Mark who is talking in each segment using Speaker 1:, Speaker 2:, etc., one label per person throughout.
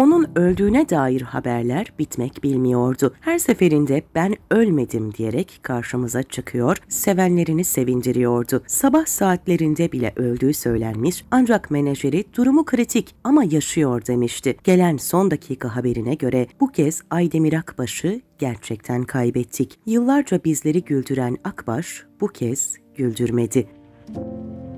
Speaker 1: Onun öldüğüne dair haberler bitmek bilmiyordu. Her seferinde ben ölmedim diyerek karşımıza çıkıyor, sevenlerini sevindiriyordu. Sabah saatlerinde bile öldüğü söylenmiş ancak menajeri durumu kritik ama yaşıyor demişti. Gelen son dakika haberine göre bu kez Aydemir Akbaş'ı gerçekten kaybettik. Yıllarca bizleri güldüren Akbaş bu kez güldürmedi. Müzik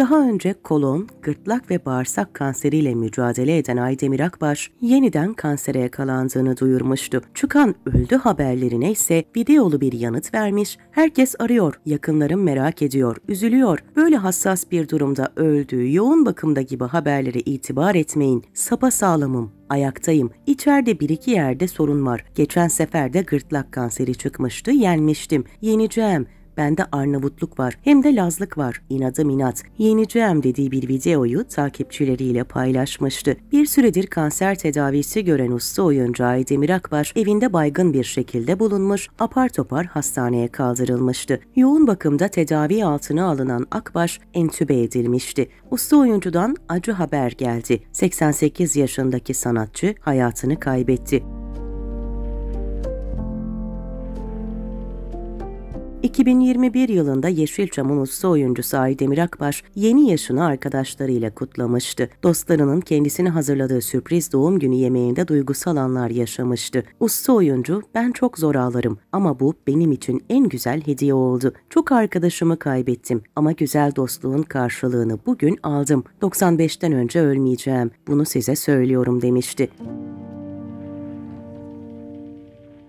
Speaker 1: daha önce kolon, gırtlak ve bağırsak kanseriyle mücadele eden Aydemir Akbaş yeniden kansere yakalandığını duyurmuştu. Çıkan öldü haberlerine ise videolu bir yanıt vermiş, herkes arıyor, yakınlarım merak ediyor, üzülüyor, böyle hassas bir durumda öldüğü, yoğun bakımda gibi haberlere itibar etmeyin, sapa sağlamım ayaktayım. İçeride bir iki yerde sorun var. Geçen sefer de gırtlak kanseri çıkmıştı, yenmiştim. Yeneceğim. Bende Arnavutluk var hem de Lazlık var. İnadım inat. Yeneceğim dediği bir videoyu takipçileriyle paylaşmıştı. Bir süredir kanser tedavisi gören usta oyuncu Aydemir Akbar evinde baygın bir şekilde bulunmuş, apar topar hastaneye kaldırılmıştı. Yoğun bakımda tedavi altına alınan Akbaş entübe edilmişti. Usta oyuncudan acı haber geldi. 88 yaşındaki sanatçı hayatını kaybetti. 2021 yılında Yeşilçam'ın usta oyuncusu Aydemir Akbaş yeni yaşını arkadaşlarıyla kutlamıştı. Dostlarının kendisini hazırladığı sürpriz doğum günü yemeğinde duygusal anlar yaşamıştı. Usta oyuncu ben çok zor ağlarım ama bu benim için en güzel hediye oldu. Çok arkadaşımı kaybettim ama güzel dostluğun karşılığını bugün aldım. 95'ten önce ölmeyeceğim. Bunu size söylüyorum demişti.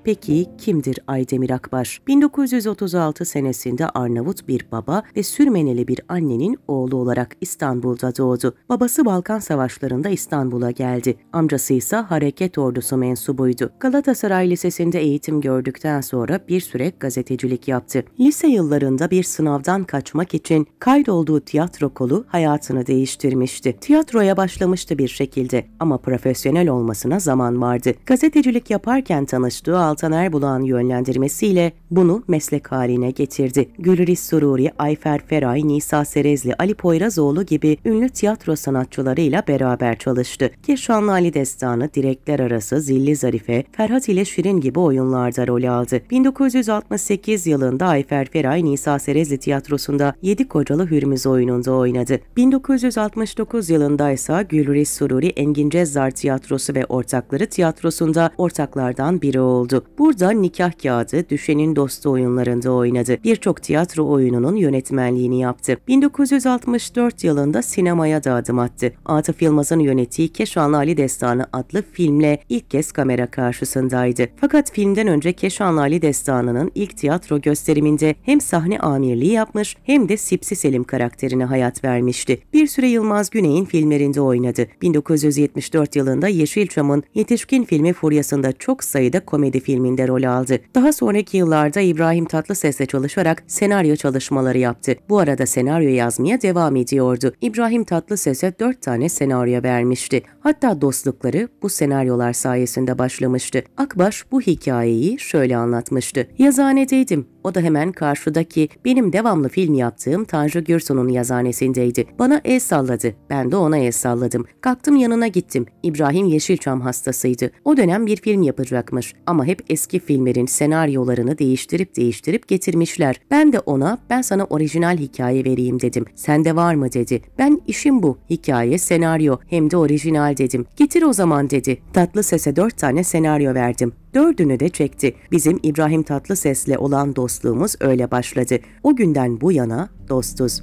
Speaker 1: Peki kimdir Aydemir Akbar? 1936 senesinde Arnavut bir baba ve Sürmeneli bir annenin oğlu olarak İstanbul'da doğdu. Babası Balkan Savaşları'nda İstanbul'a geldi. Amcası ise hareket ordusu mensubuydu. Galatasaray Lisesi'nde eğitim gördükten sonra bir süre gazetecilik yaptı. Lise yıllarında bir sınavdan kaçmak için kaydolduğu tiyatro kolu hayatını değiştirmişti. Tiyatroya başlamıştı bir şekilde ama profesyonel olmasına zaman vardı. Gazetecilik yaparken tanıştığı Altan Erbulan yönlendirmesiyle bunu meslek haline getirdi. Gülriz Sururi, Ayfer Feray, Nisa Serezli, Ali Poyrazoğlu gibi ünlü tiyatro sanatçılarıyla beraber çalıştı. Kirşanlı Ali Destanı, Direkler Arası, Zilli Zarife, Ferhat ile Şirin gibi oyunlarda rol aldı. 1968 yılında Ayfer Feray, Nisa Serezli tiyatrosunda Yedi Kocalı Hürmüz oyununda oynadı. 1969 yılında ise Gülriz Sururi, Engin Cezzar Tiyatrosu ve Ortakları Tiyatrosu'nda ortaklardan biri oldu. Burada nikah kağıdı düşenin dostu oyunlarında oynadı. Birçok tiyatro oyununun yönetmenliğini yaptı. 1964 yılında sinemaya da adım attı. Atıf Yılmaz'ın yönettiği Keşanlı Ali Destanı adlı filmle ilk kez kamera karşısındaydı. Fakat filmden önce Keşanlı Ali Destanı'nın ilk tiyatro gösteriminde hem sahne amirliği yapmış hem de Sipsi Selim karakterine hayat vermişti. Bir süre Yılmaz Güney'in filmlerinde oynadı. 1974 yılında Yeşilçam'ın yetişkin filmi furyasında çok sayıda komedi filmi filminde rol aldı. Daha sonraki yıllarda İbrahim Tatlıses'le çalışarak senaryo çalışmaları yaptı. Bu arada senaryo yazmaya devam ediyordu. İbrahim Tatlıses'e 4 tane senaryo vermişti. Hatta dostlukları bu senaryolar sayesinde başlamıştı. Akbaş bu hikayeyi şöyle anlatmıştı. Yazanedeydim. O da hemen karşıdaki benim devamlı film yaptığım Tanju Gürso'nun yazanesindeydi. Bana el salladı. Ben de ona el salladım. Kalktım yanına gittim. İbrahim Yeşilçam hastasıydı. O dönem bir film yapacakmış. Ama hep eski filmlerin senaryolarını değiştirip değiştirip getirmişler. Ben de ona ben sana orijinal hikaye vereyim dedim. Sen de var mı dedi. Ben işim bu. Hikaye, senaryo hem de orijinal dedim. Getir o zaman dedi. Tatlı sese dört tane senaryo verdim. Dördünü de çekti. Bizim İbrahim Tatlıses'le olan dostluğumuz öyle başladı. O günden bu yana dostuz.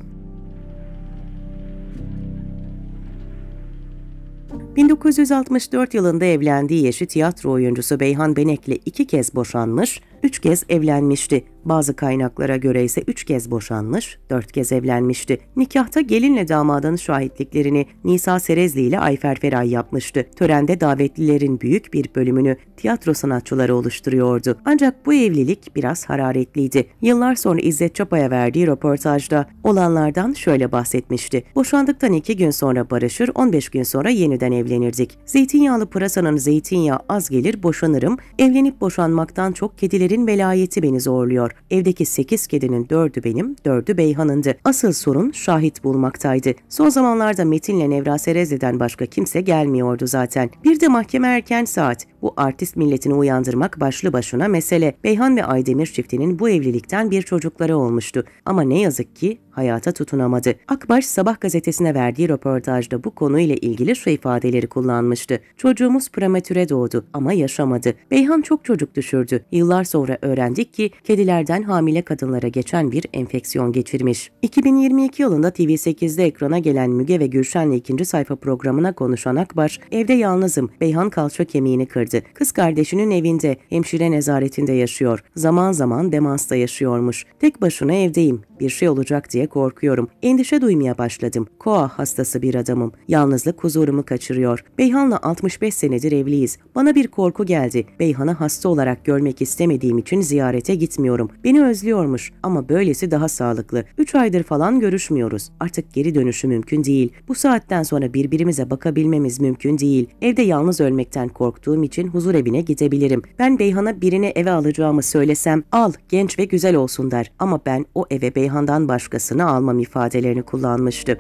Speaker 1: 1964 yılında evlendiği eşi tiyatro oyuncusu Beyhan Benek'le iki kez boşanmış, üç kez evlenmişti. Bazı kaynaklara göre ise üç kez boşanmış, dört kez evlenmişti. Nikahta gelinle damadanın şahitliklerini Nisa Serezli ile Ayfer Feray yapmıştı. Törende davetlilerin büyük bir bölümünü tiyatro sanatçıları oluşturuyordu. Ancak bu evlilik biraz hararetliydi. Yıllar sonra İzzet Çapa'ya verdiği röportajda olanlardan şöyle bahsetmişti. Boşandıktan iki gün sonra barışır, 15 gün sonra yeniden evlenirdik. Zeytinyağlı pırasanın zeytinyağı az gelir boşanırım, evlenip boşanmaktan çok kedileri Kedicilerin velayeti beni zorluyor. Evdeki 8 kedinin 4'ü benim, 4'ü Beyhan'ındı. Asıl sorun şahit bulmaktaydı. Son zamanlarda Metin'le Nevra Serezli'den başka kimse gelmiyordu zaten. Bir de mahkeme erken saat. Bu artist milletini uyandırmak başlı başına mesele. Beyhan ve Aydemir çiftinin bu evlilikten bir çocukları olmuştu. Ama ne yazık ki hayata tutunamadı. Akbaş Sabah gazetesine verdiği röportajda bu konuyla ilgili şu ifadeleri kullanmıştı. Çocuğumuz prematüre doğdu ama yaşamadı. Beyhan çok çocuk düşürdü. Yıllar sonra öğrendik ki kedilerden hamile kadınlara geçen bir enfeksiyon geçirmiş. 2022 yılında TV8'de ekrana gelen Müge ve Gülşen'le ikinci sayfa programına konuşan Akbaş, evde yalnızım, Beyhan kalça kemiğini kırdı vardı. Kız kardeşinin evinde, hemşire nezaretinde yaşıyor. Zaman zaman demansta yaşıyormuş. Tek başına evdeyim. Bir şey olacak diye korkuyorum. Endişe duymaya başladım. Koa hastası bir adamım. Yalnızlık huzurumu kaçırıyor. Beyhan'la 65 senedir evliyiz. Bana bir korku geldi. Beyhan'ı hasta olarak görmek istemediğim için ziyarete gitmiyorum. Beni özlüyormuş ama böylesi daha sağlıklı. 3 aydır falan görüşmüyoruz. Artık geri dönüşü mümkün değil. Bu saatten sonra birbirimize bakabilmemiz mümkün değil. Evde yalnız ölmekten korktuğum için için huzur evine gidebilirim. Ben Beyhan'a birini eve alacağımı söylesem al genç ve güzel olsun der ama ben o eve Beyhan'dan başkasını almam ifadelerini kullanmıştı.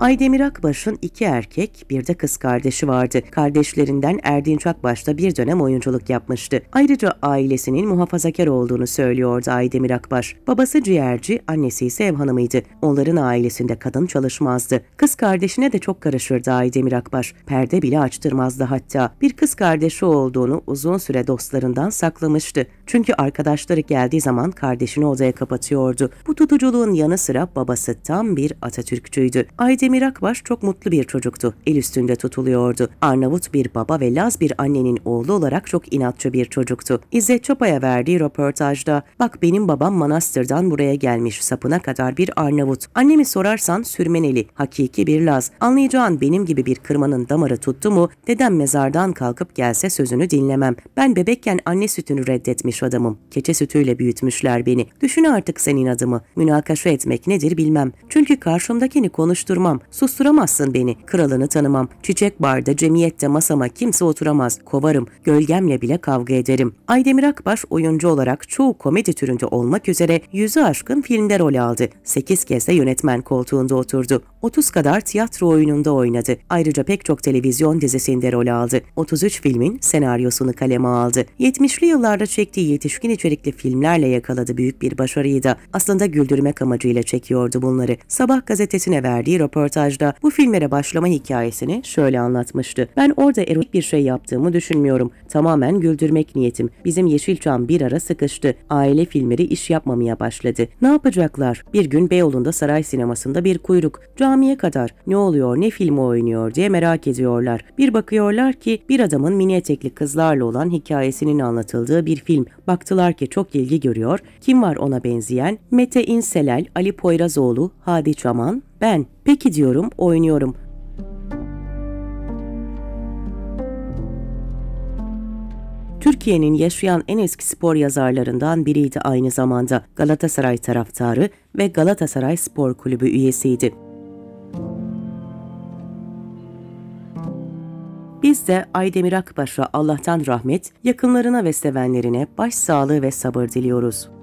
Speaker 1: Aydemir Akbaş'ın iki erkek bir de kız kardeşi vardı. Kardeşlerinden Erdinç Akbaş da bir dönem oyunculuk yapmıştı. Ayrıca ailesinin muhafazakar olduğunu söylüyordu Aydemir Akbaş. Babası ciğerci, annesi ise ev hanımıydı. Onların ailesinde kadın çalışmazdı. Kız kardeşine de çok karışırdı Aydemir Akbaş. Perde bile açtırmazdı hatta. Bir kız kardeşi olduğunu uzun süre dostlarından saklamıştı. Çünkü arkadaşları geldiği zaman kardeşini odaya kapatıyordu. Bu tutuculuğun yanı sıra babası tam bir Atatürkçüydü. Aydemir Demir Akbaş çok mutlu bir çocuktu. El üstünde tutuluyordu. Arnavut bir baba ve Laz bir annenin oğlu olarak çok inatçı bir çocuktu. İzzet Çopa'ya verdiği röportajda ''Bak benim babam Manastır'dan buraya gelmiş sapına kadar bir Arnavut. Annemi sorarsan sürmeneli, hakiki bir Laz. Anlayacağın benim gibi bir kırmanın damarı tuttu mu dedem mezardan kalkıp gelse sözünü dinlemem. Ben bebekken anne sütünü reddetmiş adamım. Keçe sütüyle büyütmüşler beni. Düşün artık senin adımı. Münakaşa etmek nedir bilmem. Çünkü karşımdakini konuşturmam oturamam. Susturamazsın beni. Kralını tanımam. Çiçek barda, cemiyette, masama kimse oturamaz. Kovarım. Gölgemle bile kavga ederim. Aydemir Akbaş oyuncu olarak çoğu komedi türünde olmak üzere yüzü aşkın filmde rol aldı. 8 kez de yönetmen koltuğunda oturdu. 30 kadar tiyatro oyununda oynadı. Ayrıca pek çok televizyon dizisinde rol aldı. 33 filmin senaryosunu kaleme aldı. 70'li yıllarda çektiği yetişkin içerikli filmlerle yakaladı büyük bir başarıyı da. Aslında güldürmek amacıyla çekiyordu bunları. Sabah gazetesine verdiği röportaj röportajda bu filmlere başlama hikayesini şöyle anlatmıştı. Ben orada erotik bir şey yaptığımı düşünmüyorum. Tamamen güldürmek niyetim. Bizim Yeşilçam bir ara sıkıştı. Aile filmleri iş yapmamaya başladı. Ne yapacaklar? Bir gün Beyoğlu'nda saray sinemasında bir kuyruk. Camiye kadar. Ne oluyor, ne filmi oynuyor diye merak ediyorlar. Bir bakıyorlar ki bir adamın mini etekli kızlarla olan hikayesinin anlatıldığı bir film. Baktılar ki çok ilgi görüyor. Kim var ona benzeyen? Mete İnselel, Ali Poyrazoğlu, Hadi Çaman, ben peki diyorum, oynuyorum. Türkiye'nin yaşayan en eski spor yazarlarından biriydi aynı zamanda. Galatasaray taraftarı ve Galatasaray Spor Kulübü üyesiydi. Biz de Aydemir Akbaş'a Allah'tan rahmet, yakınlarına ve sevenlerine başsağlığı ve sabır diliyoruz.